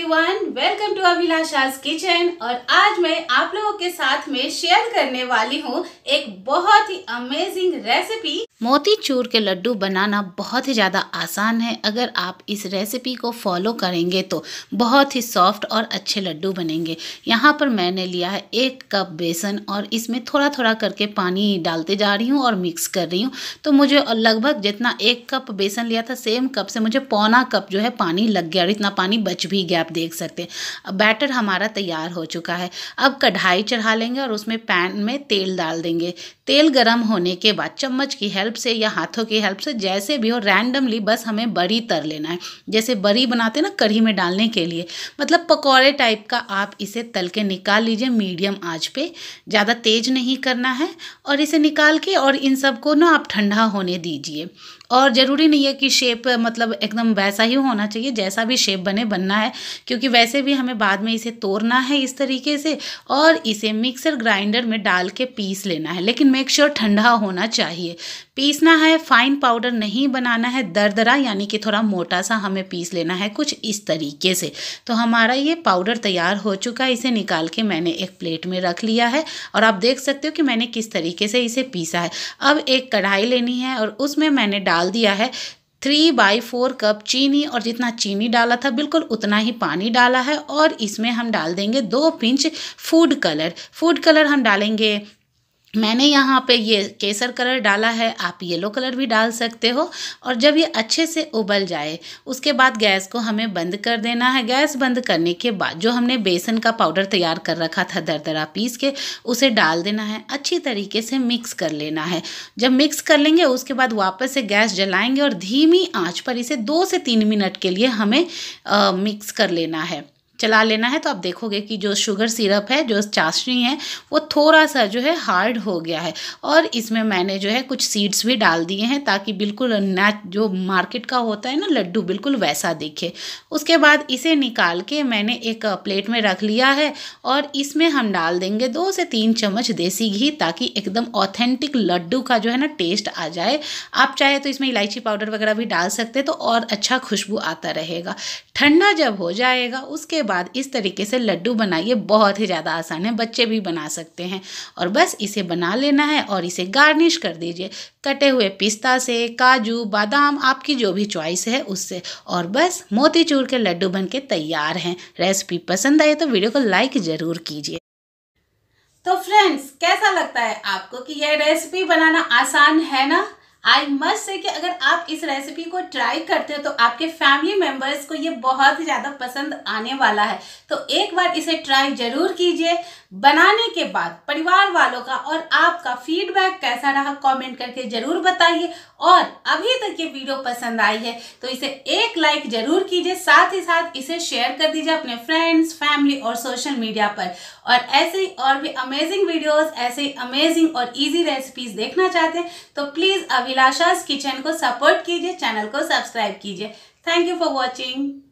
everyone welcome to Abhilasha's kitchen और आज मैं आप लोगों के साथ में शेयर करने वाली हूँ एक बहुत ही अमेजिंग रेसिपी मोतीचूर के लड्डू बनाना बहुत ही ज़्यादा आसान है अगर आप इस रेसिपी को फॉलो करेंगे तो बहुत ही सॉफ्ट और अच्छे लड्डू बनेंगे यहाँ पर मैंने लिया है एक कप बेसन और इसमें थोड़ा थोड़ा करके पानी डालते जा रही हूँ और मिक्स कर रही हूँ तो मुझे लगभग जितना एक कप बेसन लिया था सेम कप से मुझे पौना कप जो है पानी लग गया और इतना पानी बच भी गया आप देख सकते हैं बैटर हमारा तैयार हो चुका है अब कढ़ाई चढ़ा लेंगे और उसमें पैन में तेल डाल देंगे तेल गर्म होने के बाद चम्मच की हेल्प से या हाथों की हेल्प से जैसे भी हो रैंडमली बस हमें बड़ी तर लेना है जैसे बड़ी बनाते ना कढ़ी में डालने के लिए मतलब पकौड़े टाइप का आप इसे तल के निकाल लीजिए मीडियम आँच पे ज़्यादा तेज नहीं करना है और इसे निकाल के और इन सबको ना आप ठंडा होने दीजिए और ज़रूरी नहीं है कि शेप मतलब एकदम वैसा ही होना चाहिए जैसा भी शेप बने बनना है क्योंकि वैसे भी हमें बाद में इसे तोड़ना है इस तरीके से और इसे मिक्सर ग्राइंडर में डाल के पीस लेना है लेकिन मेक श्योर ठंडा होना चाहिए पीसना है फाइन पाउडर नहीं बनाना है दरदरा यानी कि थोड़ा मोटा सा हमें पीस लेना है कुछ इस तरीके से तो हमारा ये पाउडर तैयार हो चुका है इसे निकाल के मैंने एक प्लेट में रख लिया है और आप देख सकते हो कि मैंने किस तरीके से इसे पीसा है अब एक कढ़ाई लेनी है और उसमें मैंने डाल डाल दिया है थ्री बाई फोर कप चीनी और जितना चीनी डाला था बिल्कुल उतना ही पानी डाला है और इसमें हम डाल देंगे दो pinch food colour food colour हम डालेंगे मैंने यहाँ पे ये केसर कलर डाला है आप येलो कलर भी डाल सकते हो और जब ये अच्छे से उबल जाए उसके बाद गैस को हमें बंद कर देना है गैस बंद करने के बाद जो हमने बेसन का पाउडर तैयार कर रखा था दरदरा पीस के उसे डाल देना है अच्छी तरीके से मिक्स कर लेना है जब मिक्स कर लेंगे उसके बाद वापस से गैस जलाएँगे और धीमी आँच पर इसे दो से तीन मिनट के लिए हमें आ, मिक्स कर लेना है चला लेना है तो आप देखोगे कि जो शुगर सिरप है जो चाशनी है वो थोड़ा सा जो है हार्ड हो गया है और इसमें मैंने जो है कुछ सीड्स भी डाल दिए हैं ताकि बिल्कुल नैच जो मार्केट का होता है ना लड्डू बिल्कुल वैसा दिखे उसके बाद इसे निकाल के मैंने एक प्लेट में रख लिया है और इसमें हम डाल देंगे दो से तीन चम्मच देसी घी ताकि एकदम ऑथेंटिक लड्डू का जो है ना टेस्ट आ जाए आप चाहे तो इसमें इलायची पाउडर वगैरह भी डाल सकते तो और अच्छा खुशबू आता रहेगा ठंडा जब हो जाएगा उसके बाद इस तरीके से लड्डू बनाइए बहुत ही ज़्यादा आसान है बच्चे भी बना सकते हैं और बस इसे बना लेना है और इसे गार्निश कर दीजिए कटे हुए पिस्ता से काजू बादाम आपकी जो भी चॉइस है उससे और बस मोतीचूर के लड्डू बन के तैयार हैं रेसिपी पसंद आए तो वीडियो को लाइक ज़रूर कीजिए तो फ्रेंड्स कैसा लगता है आपको कि यह रेसिपी बनाना आसान है ना आई मस्ट से कि अगर आप इस रेसिपी को ट्राई करते हो तो आपके फैमिली मेम्बर्स को ये बहुत ही ज़्यादा पसंद आने वाला है तो एक बार इसे ट्राई ज़रूर कीजिए बनाने के बाद परिवार वालों का और आपका फीडबैक कैसा रहा कमेंट करके ज़रूर बताइए और अभी तक ये वीडियो पसंद आई है तो इसे एक लाइक ज़रूर कीजिए साथ ही साथ इसे शेयर कर दीजिए अपने फ्रेंड्स फैमिली और सोशल मीडिया पर और ऐसे ही और भी अमेजिंग वीडियोज़ ऐसे ही अमेजिंग और ईजी रेसिपीज़ देखना चाहते हैं तो प्लीज़ अभी अभिलाषा किचन को सपोर्ट कीजिए चैनल को सब्सक्राइब कीजिए थैंक यू फॉर वॉचिंग